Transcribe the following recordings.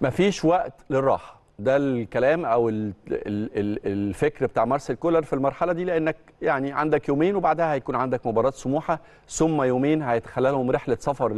مفيش وقت للراحه ده الكلام او الفكر بتاع مارسيل كولر في المرحله دي لانك يعني عندك يومين وبعدها هيكون عندك مباراه سموحه ثم يومين هيتخللهم رحله سفر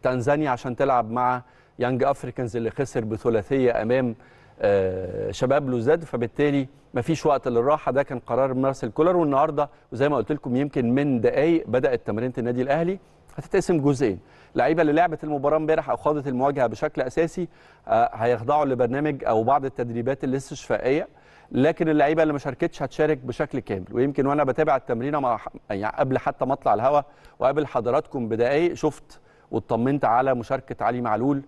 لتنزانيا عشان تلعب مع يانج افريكانز اللي خسر بثلاثيه امام آه، شباب لوزاد فبالتالي مفيش وقت للراحه ده كان قرار مارسيل كولر والنهارده وزي ما قلت لكم يمكن من دقائق بدات تمرينه النادي الاهلي هتتقسم جزئين لعيبه اللي لعبت المباراه امبارح او خاضت المواجهه بشكل اساسي آه، هيخضعوا لبرنامج او بعض التدريبات الاستشفائيه لكن اللعيبه اللي ما شاركتش هتشارك بشكل كامل ويمكن وانا بتابع التمرين مع يعني قبل حتى ما اطلع الهواء وقابل حضراتكم بدقائق شفت واطمنت على مشاركه علي معلول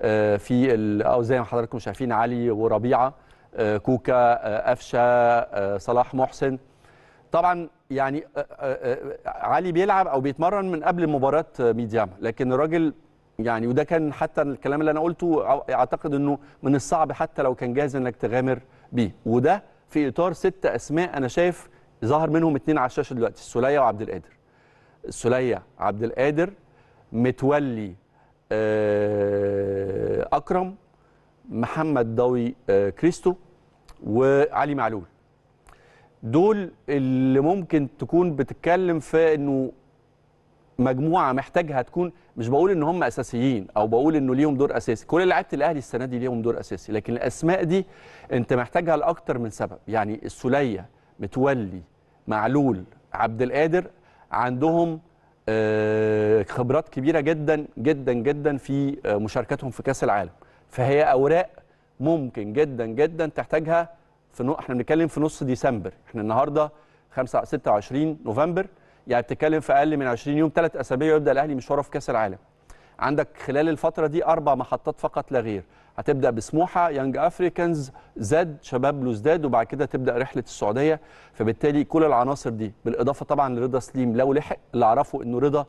آه، في او زي ما حضراتكم شايفين علي وربيعه آه، كوكا قفشه صلاح محسن طبعا يعني آه، آه، آه، علي بيلعب او بيتمرن من قبل مباراه ميدياما لكن الراجل يعني وده كان حتى الكلام اللي انا قلته اعتقد انه من الصعب حتى لو كان جاهز انك تغامر بيه وده في اطار ست اسماء انا شايف ظهر منهم اثنين على الشاشه دلوقتي السليه وعبد القادر السليه عبد القادر متولي اكرم محمد ضوي كريستو وعلي معلول دول اللي ممكن تكون بتتكلم في انه مجموعه محتاجها تكون مش بقول ان هم اساسيين او بقول انه ليهم دور اساسي كل لعيبه الاهلي السنه دي ليهم دور اساسي لكن الاسماء دي انت محتاجها لاكتر من سبب يعني السوليه متولي معلول عبد القادر عندهم آه، خبرات كبيره جدا جدا جدا في آه، مشاركتهم في كاس العالم فهي اوراق ممكن جدا جدا تحتاجها في احنا بنتكلم في نص ديسمبر احنا النهارده 5 26 نوفمبر يعني بتتكلم في اقل من 20 يوم ثلاث اسابيع يبدا الاهلي مشواره في كاس العالم عندك خلال الفتره دي اربع محطات فقط لا غير هتبدا بسموحه يانج افريكانز زاد شباب لوزداد وبعد كده تبدا رحله السعوديه فبالتالي كل العناصر دي بالاضافه طبعا لرضا سليم لو لحق اللي اعرفه انه رضا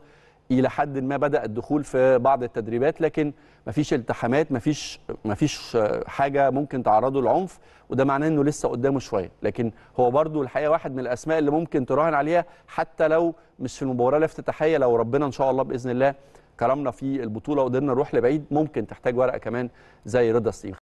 الى حد ما بدا الدخول في بعض التدريبات لكن مفيش التحامات مفيش مفيش حاجه ممكن تعرضه للعنف وده معناه انه لسه قدامه شويه لكن هو برده الحقيقه واحد من الاسماء اللي ممكن تراهن عليها حتى لو مش في المباراه الافتتاحيه لو ربنا ان شاء الله باذن الله كرمنا في البطوله وقدرنا نروح لبعيد ممكن تحتاج ورقه كمان زي رضا سليم